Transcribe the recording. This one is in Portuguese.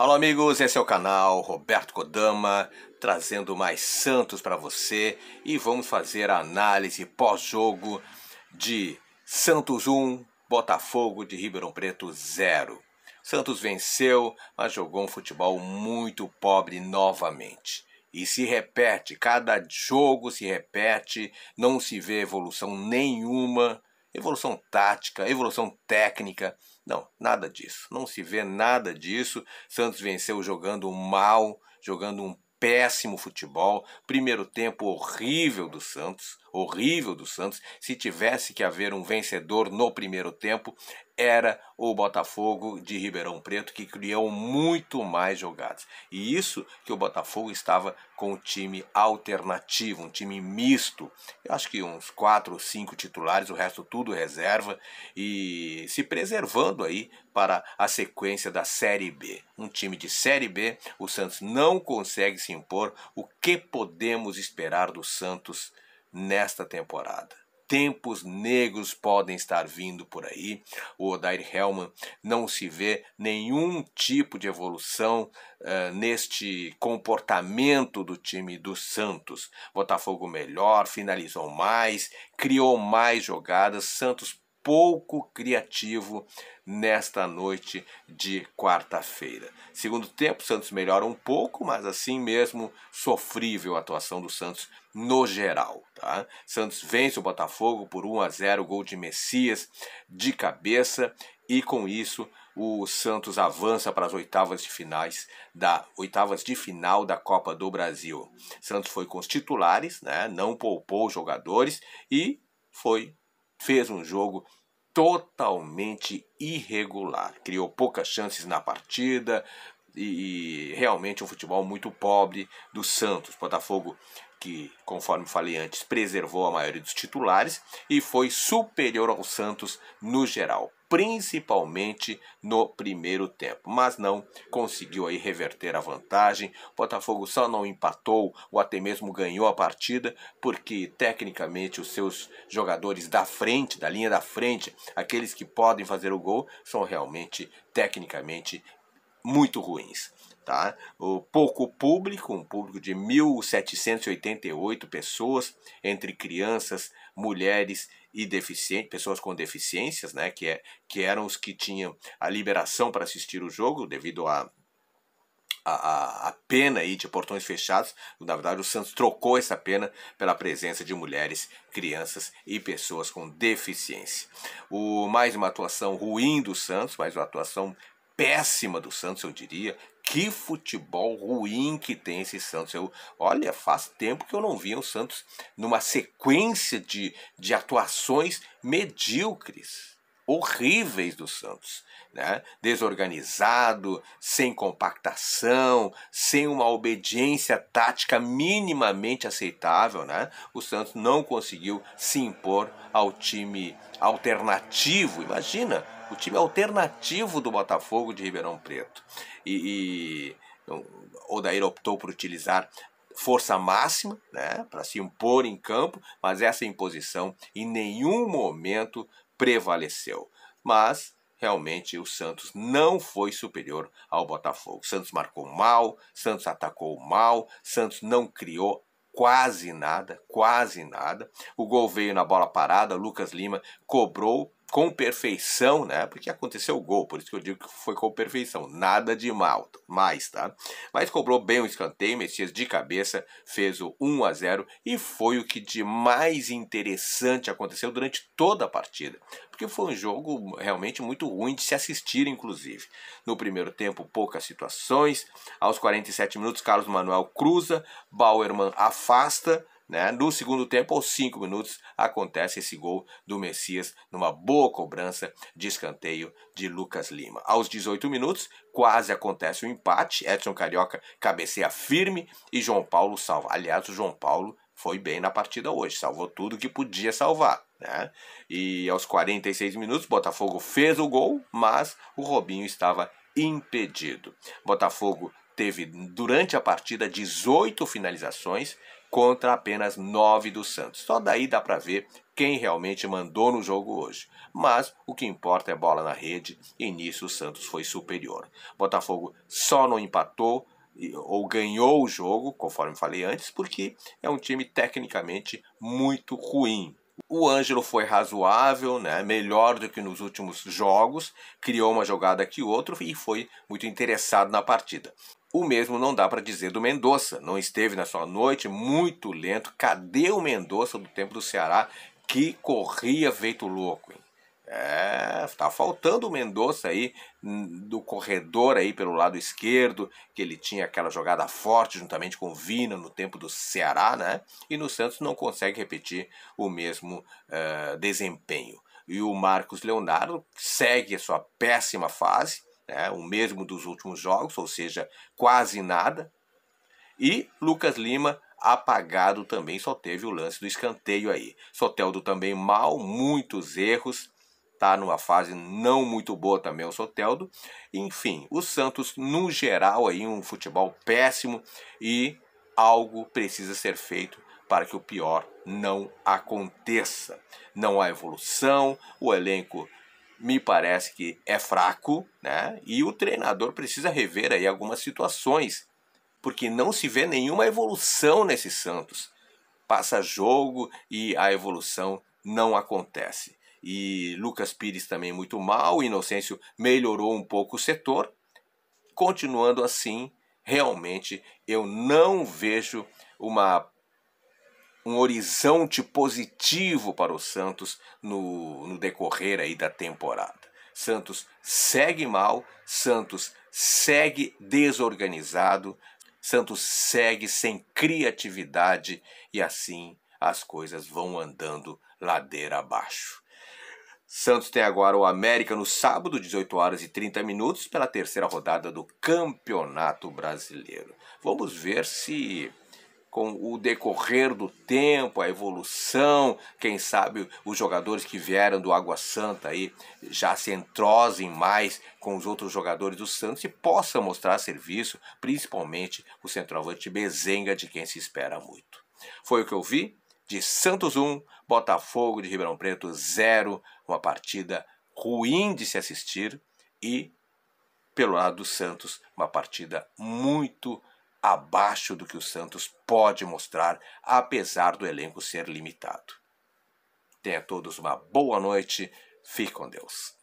Alô, amigos, esse é o canal Roberto Kodama trazendo mais Santos para você e vamos fazer a análise pós-jogo de Santos 1, Botafogo de Ribeirão Preto 0. Santos venceu, mas jogou um futebol muito pobre novamente. E se repete, cada jogo se repete, não se vê evolução nenhuma, evolução tática, evolução técnica, não, nada disso. Não se vê nada disso. Santos venceu jogando mal, jogando um péssimo futebol, primeiro tempo horrível do Santos, horrível do Santos. Se tivesse que haver um vencedor no primeiro tempo, era o Botafogo de Ribeirão Preto, que criou muito mais jogadas. E isso que o Botafogo estava com um time alternativo, um time misto. Eu acho que uns quatro ou cinco titulares, o resto tudo reserva, e se preservando aí para a sequência da Série B. Um time de Série B, o Santos não consegue se impor. O que podemos esperar do Santos nesta temporada? Tempos negros podem estar vindo por aí. O Odair Hellman não se vê nenhum tipo de evolução uh, neste comportamento do time do Santos. Botafogo melhor, finalizou mais, criou mais jogadas. Santos pouco criativo nesta noite de quarta-feira. Segundo tempo, Santos melhora um pouco, mas assim mesmo sofrível a atuação do Santos no geral. Tá? Santos vence o Botafogo por 1 a 0, gol de Messias de cabeça e com isso o Santos avança para as oitavas de finais da oitavas de final da Copa do Brasil. Santos foi com os titulares, né? Não poupou os jogadores e foi fez um jogo totalmente irregular. Criou poucas chances na partida e, e, realmente um futebol muito pobre do Santos. Botafogo, que, conforme falei antes, preservou a maioria dos titulares e foi superior ao Santos no geral principalmente no primeiro tempo, mas não conseguiu aí reverter a vantagem. O Botafogo só não empatou ou até mesmo ganhou a partida porque tecnicamente os seus jogadores da frente, da linha da frente, aqueles que podem fazer o gol, são realmente tecnicamente muito ruins. Tá? O pouco público, um público de 1.788 pessoas, entre crianças, mulheres e deficientes, pessoas com deficiências, né, que, é, que eram os que tinham a liberação para assistir o jogo devido a a, a, pena aí de portões fechados. Na verdade, o Santos trocou essa pena pela presença de mulheres, crianças e pessoas com deficiência. O mais uma atuação ruim do Santos, mais uma atuação péssima do Santos, eu diria, que futebol ruim que tem esse Santos. Eu, olha, faz tempo que eu não via o Santos numa sequência de, de atuações medíocres horríveis do Santos. Né? Desorganizado, sem compactação, sem uma obediência tática minimamente aceitável. Né? O Santos não conseguiu se impor ao time alternativo. Imagina, o time alternativo do Botafogo de Ribeirão Preto. E, e então, Daíra optou por utilizar força máxima né, para se impor em campo, mas essa imposição em nenhum momento prevaleceu. Mas realmente o Santos não foi superior ao Botafogo. Santos marcou mal, Santos atacou mal, Santos não criou quase nada, quase nada. O gol veio na bola parada, Lucas Lima cobrou com perfeição, né? Porque aconteceu o gol, por isso que eu digo que foi com perfeição, nada de mal, mais, tá? Mas cobrou bem o escanteio, Messias de cabeça fez o 1 a 0 e foi o que de mais interessante aconteceu durante toda a partida, porque foi um jogo realmente muito ruim de se assistir, inclusive. No primeiro tempo, poucas situações. Aos 47 minutos, Carlos Manuel cruza, Bauerman afasta né? No segundo tempo, aos cinco minutos, acontece esse gol do Messias numa boa cobrança de escanteio de Lucas Lima. Aos 18 minutos, quase acontece o um empate. Edson Carioca cabeceia firme e João Paulo salva. Aliás, o João Paulo foi bem na partida hoje, salvou tudo que podia salvar. Né? E aos 46 minutos, Botafogo fez o gol, mas o Robinho estava impedido. Botafogo teve durante a partida 18 finalizações contra apenas 9 do Santos. Só daí dá para ver quem realmente mandou no jogo hoje. Mas o que importa é bola na rede e nisso o Santos foi superior. Botafogo só não empatou ou ganhou o jogo, conforme falei antes, porque é um time tecnicamente muito ruim. O Ângelo foi razoável, né? melhor do que nos últimos jogos, criou uma jogada que outro e foi muito interessado na partida. O mesmo não dá para dizer do Mendonça, não esteve na sua noite, muito lento. Cadê o Mendonça do tempo do Ceará que corria feito louco? Hein? É, tá faltando o Mendonça aí do corredor aí pelo lado esquerdo, que ele tinha aquela jogada forte juntamente com o Vina no tempo do Ceará, né? E no Santos não consegue repetir o mesmo uh, desempenho. E o Marcos Leonardo segue a sua péssima fase, né? o mesmo dos últimos jogos, ou seja, quase nada. E Lucas Lima apagado também, só teve o lance do escanteio aí. Soteldo também mal, muitos erros está numa fase não muito boa também o Soteldo. Enfim, o Santos, no geral, aí um futebol péssimo e algo precisa ser feito para que o pior não aconteça. Não há evolução, o elenco me parece que é fraco, né? E o treinador precisa rever aí algumas situações, porque não se vê nenhuma evolução nesse Santos. Passa jogo e a evolução não acontece e Lucas Pires também muito mal. Inocêncio melhorou um pouco o setor. Continuando assim, realmente eu não vejo uma um horizonte positivo para o Santos no, no decorrer aí da temporada. Santos segue mal, Santos segue desorganizado, Santos segue sem criatividade e assim as coisas vão andando ladeira abaixo. Santos tem agora o América no sábado, 18 horas e 30 minutos, pela terceira rodada do Campeonato Brasileiro. Vamos ver se com o decorrer do tempo, a evolução, quem sabe os jogadores que vieram do Água Santa aí já se entrosem mais com os outros jogadores do Santos e possam mostrar serviço, principalmente o centroavante Bezenga, de quem se espera muito. Foi o que eu vi de Santos 1, Botafogo de Ribeirão Preto 0, uma partida ruim de se assistir e pelo lado do Santos, uma partida muito abaixo do que o Santos pode mostrar, apesar do elenco ser limitado. Tenha todos uma boa noite, fique com Deus.